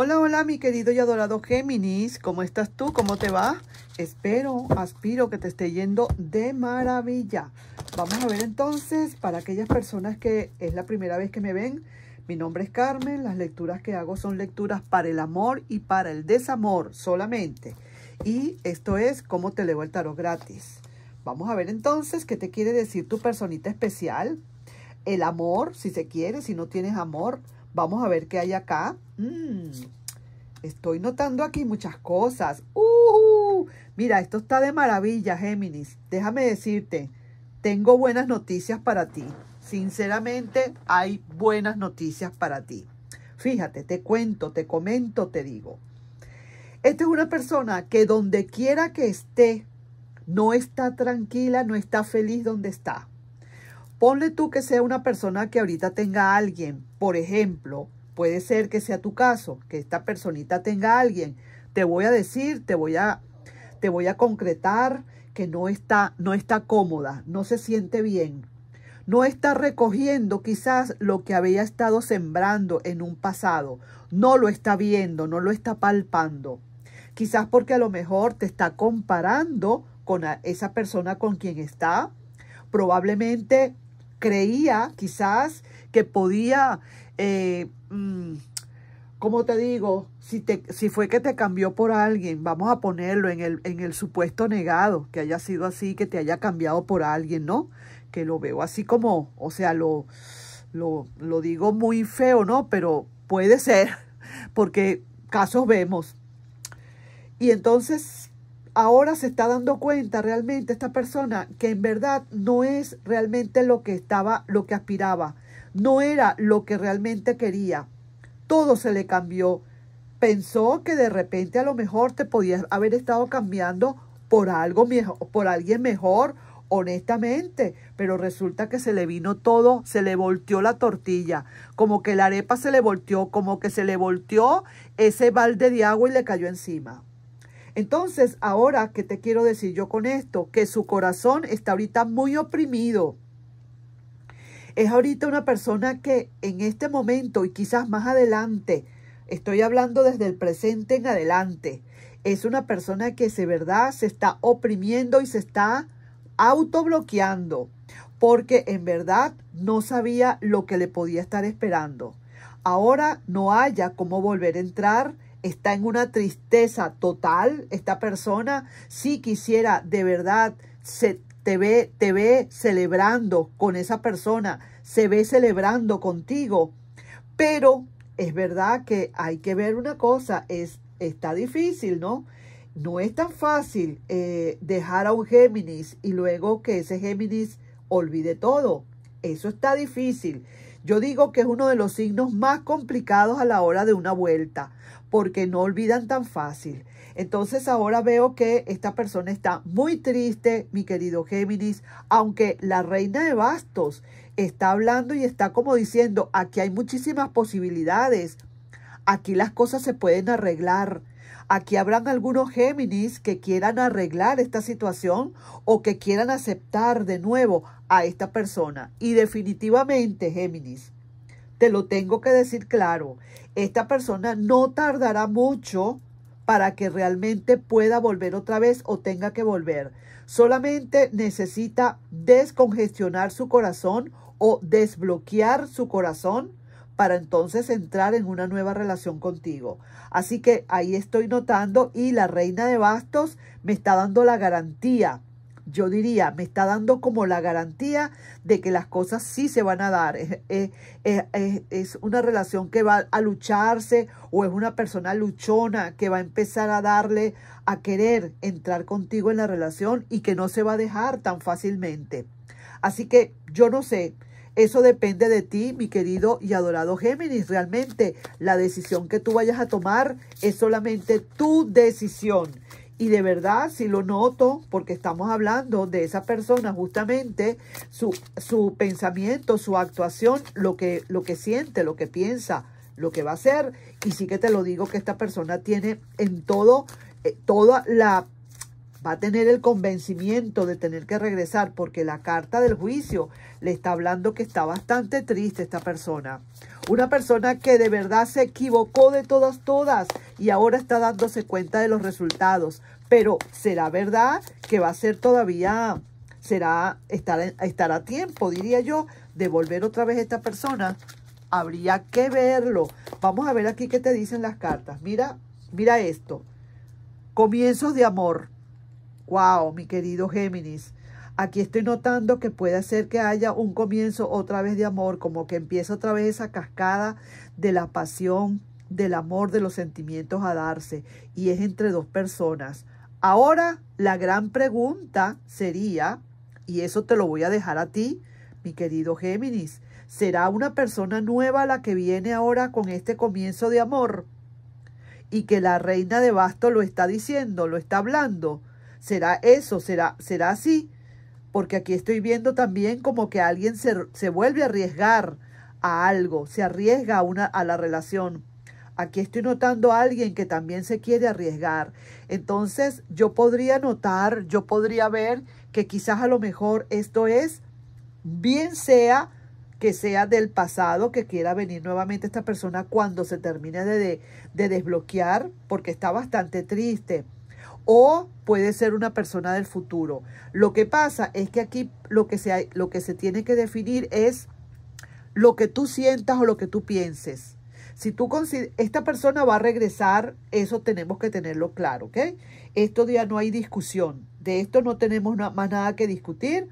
Hola, hola, mi querido y adorado Géminis. ¿Cómo estás tú? ¿Cómo te va? Espero, aspiro que te esté yendo de maravilla. Vamos a ver entonces, para aquellas personas que es la primera vez que me ven, mi nombre es Carmen. Las lecturas que hago son lecturas para el amor y para el desamor solamente. Y esto es cómo te leo el tarot gratis. Vamos a ver entonces qué te quiere decir tu personita especial. El amor, si se quiere, si no tienes amor. Vamos a ver qué hay acá. Mm, estoy notando aquí muchas cosas. ¡Uh! mira, esto está de maravilla, Géminis. Déjame decirte, tengo buenas noticias para ti. Sinceramente, hay buenas noticias para ti. Fíjate, te cuento, te comento, te digo. Esta es una persona que donde quiera que esté, no está tranquila, no está feliz donde está. Ponle tú que sea una persona que ahorita tenga a alguien, por ejemplo, puede ser que sea tu caso, que esta personita tenga a alguien. Te voy a decir, te voy a, te voy a concretar que no está, no está cómoda, no se siente bien, no está recogiendo quizás lo que había estado sembrando en un pasado, no lo está viendo, no lo está palpando. Quizás porque a lo mejor te está comparando con esa persona con quien está, probablemente creía quizás que podía, eh, mm, ¿cómo te digo? Si, te, si fue que te cambió por alguien, vamos a ponerlo en el, en el supuesto negado, que haya sido así, que te haya cambiado por alguien, ¿no? Que lo veo así como, o sea, lo, lo, lo digo muy feo, ¿no? Pero puede ser, porque casos vemos. Y entonces ahora se está dando cuenta realmente esta persona que en verdad no es realmente lo que estaba, lo que aspiraba, no era lo que realmente quería. Todo se le cambió. Pensó que de repente a lo mejor te podías haber estado cambiando por algo por alguien mejor, honestamente, pero resulta que se le vino todo, se le volteó la tortilla, como que la arepa se le volteó, como que se le volteó ese balde de agua y le cayó encima. Entonces, ahora que te quiero decir yo con esto, que su corazón está ahorita muy oprimido. Es ahorita una persona que en este momento y quizás más adelante, estoy hablando desde el presente en adelante, es una persona que de verdad se está oprimiendo y se está autobloqueando porque en verdad no sabía lo que le podía estar esperando. Ahora no haya cómo volver a entrar está en una tristeza total. Esta persona sí quisiera de verdad, se, te, ve, te ve celebrando con esa persona, se ve celebrando contigo. Pero es verdad que hay que ver una cosa, es, está difícil, ¿no? No es tan fácil eh, dejar a un Géminis y luego que ese Géminis olvide todo. Eso está difícil. Yo digo que es uno de los signos más complicados a la hora de una vuelta, porque no olvidan tan fácil. Entonces ahora veo que esta persona está muy triste, mi querido Géminis, aunque la reina de bastos está hablando y está como diciendo, aquí hay muchísimas posibilidades, aquí las cosas se pueden arreglar. Aquí habrán algunos Géminis que quieran arreglar esta situación o que quieran aceptar de nuevo a esta persona. Y definitivamente, Géminis, te lo tengo que decir claro, esta persona no tardará mucho para que realmente pueda volver otra vez o tenga que volver. Solamente necesita descongestionar su corazón o desbloquear su corazón para entonces entrar en una nueva relación contigo. Así que ahí estoy notando y la reina de bastos me está dando la garantía yo diría, me está dando como la garantía de que las cosas sí se van a dar. Es, una relación que va a lucharse o es una persona luchona que va a empezar a darle, a querer entrar contigo en la relación y que no se va a dejar tan fácilmente. Así que yo no sé. Eso depende de ti, mi querido y adorado Géminis. Realmente la decisión que tú vayas a tomar es solamente tu decisión y de verdad, si lo noto, porque estamos hablando de esa persona, justamente su, pensamiento, su actuación, lo que, lo que siente, lo que piensa, lo que va a hacer. Y sí que te lo digo que esta persona tiene en todo, eh, toda la, va a tener el convencimiento de tener que regresar porque la carta del juicio le está hablando que está bastante triste esta persona. Una persona que de verdad se equivocó de todas, todas y ahora está dándose cuenta de los resultados. Pero será verdad que va a ser todavía, será, estará, a tiempo, diría yo, de volver otra vez a esta persona. Habría que verlo. Vamos a ver aquí qué te dicen las cartas. Mira, mira esto. Comienzos de amor. Wow, mi querido Géminis. Aquí estoy notando que puede ser que haya un comienzo otra vez de amor, como que empieza otra vez esa cascada de la pasión, del amor, de los sentimientos a darse. Y es entre dos personas. Ahora, la gran pregunta sería, y eso te lo voy a dejar a ti, mi querido Géminis, ¿será una persona nueva la que viene ahora con este comienzo de amor? Y que la reina de basto lo está diciendo, lo está hablando. ¿Será eso? ¿Será, será así? porque aquí estoy viendo también como que alguien se, vuelve a arriesgar a algo, se arriesga a, una, a la relación. Aquí estoy notando a alguien que también se quiere arriesgar. Entonces yo podría notar, yo podría ver que quizás a lo mejor esto es, bien sea que sea del pasado, que quiera venir nuevamente esta persona cuando se termine de desbloquear, porque está bastante triste o puede ser una persona del futuro. Lo que pasa es que aquí lo que se, lo que se tiene que definir es lo que tú sientas o lo que tú pienses. Si tú esta persona va a regresar, eso tenemos que tenerlo claro, ¿ok? Esto ya no hay discusión. De esto no tenemos más nada que discutir.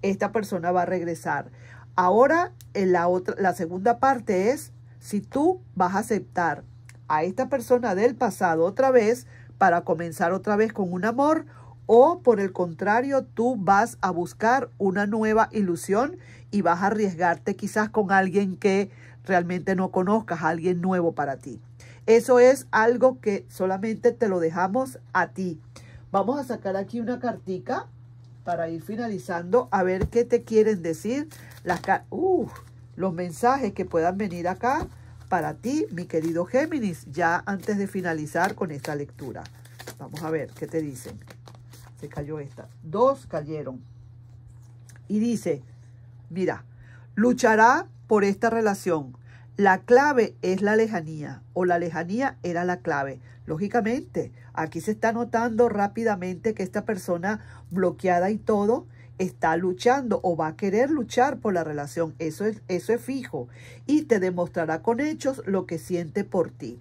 Esta persona va a regresar. Ahora, la, otra, la segunda parte es si tú vas a aceptar a esta persona del pasado otra vez para comenzar otra vez con un amor o por el contrario tú vas a buscar una nueva ilusión y vas a arriesgarte quizás con alguien que realmente no conozcas, alguien nuevo para ti. Eso es algo que solamente te lo dejamos a ti. Vamos a sacar aquí una cartica para ir finalizando a ver qué te quieren decir las uh, los mensajes que puedan venir acá para ti, mi querido Géminis, ya antes de finalizar con esta lectura. Vamos a ver qué te dicen. Se cayó esta. Dos cayeron. Y dice, mira, luchará por esta relación. La clave es la lejanía o la lejanía era la clave. Lógicamente, aquí se está notando rápidamente que esta persona bloqueada y todo está luchando o va a querer luchar por la relación. Eso es, eso es fijo. Y te demostrará con hechos lo que siente por ti.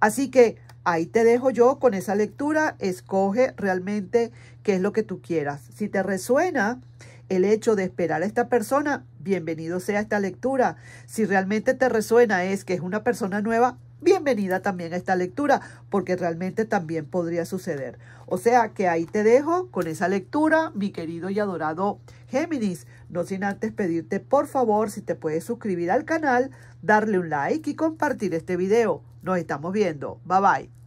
Así que ahí te dejo yo con esa lectura. Escoge realmente qué es lo que tú quieras. Si te resuena el hecho de esperar a esta persona, bienvenido sea esta lectura. Si realmente te resuena es que es una persona nueva, bienvenida también a esta lectura, porque realmente también podría suceder. O sea que ahí te dejo con esa lectura, mi querido y adorado Géminis. No sin antes pedirte, por favor, si te puedes suscribir al canal, darle un like y compartir este video. Nos estamos viendo. Bye bye.